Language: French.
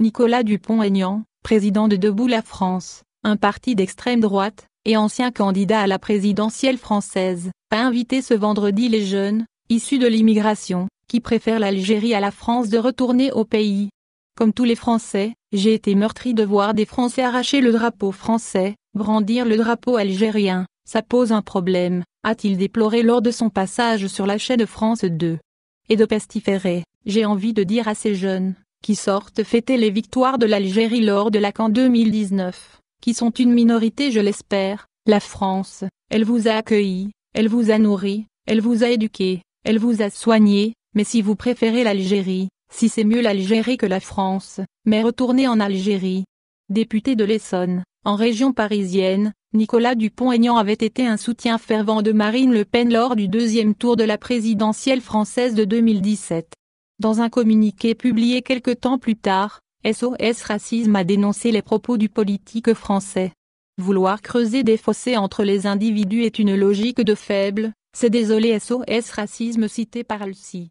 Nicolas Dupont-Aignan, président de Debout la France, un parti d'extrême droite, et ancien candidat à la présidentielle française, a invité ce vendredi les jeunes, issus de l'immigration, qui préfèrent l'Algérie à la France de retourner au pays. Comme tous les Français, j'ai été meurtri de voir des Français arracher le drapeau français, brandir le drapeau algérien, ça pose un problème, a-t-il déploré lors de son passage sur la chaîne France 2. Et de pestiférer, j'ai envie de dire à ces jeunes, qui sortent fêter les victoires de l'Algérie lors de la CAN 2019, qui sont une minorité je l'espère, la France, elle vous a accueilli, elle vous a nourri, elle vous a éduqué, elle vous a soigné, mais si vous préférez l'Algérie, si c'est mieux l'Algérie que la France, mais retournez en Algérie. Député de l'Essonne, en région parisienne, Nicolas Dupont-Aignan avait été un soutien fervent de Marine Le Pen lors du deuxième tour de la présidentielle française de 2017. Dans un communiqué publié quelque temps plus tard, SOS Racisme a dénoncé les propos du politique français. Vouloir creuser des fossés entre les individus est une logique de faible, c'est désolé SOS Racisme cité par CI.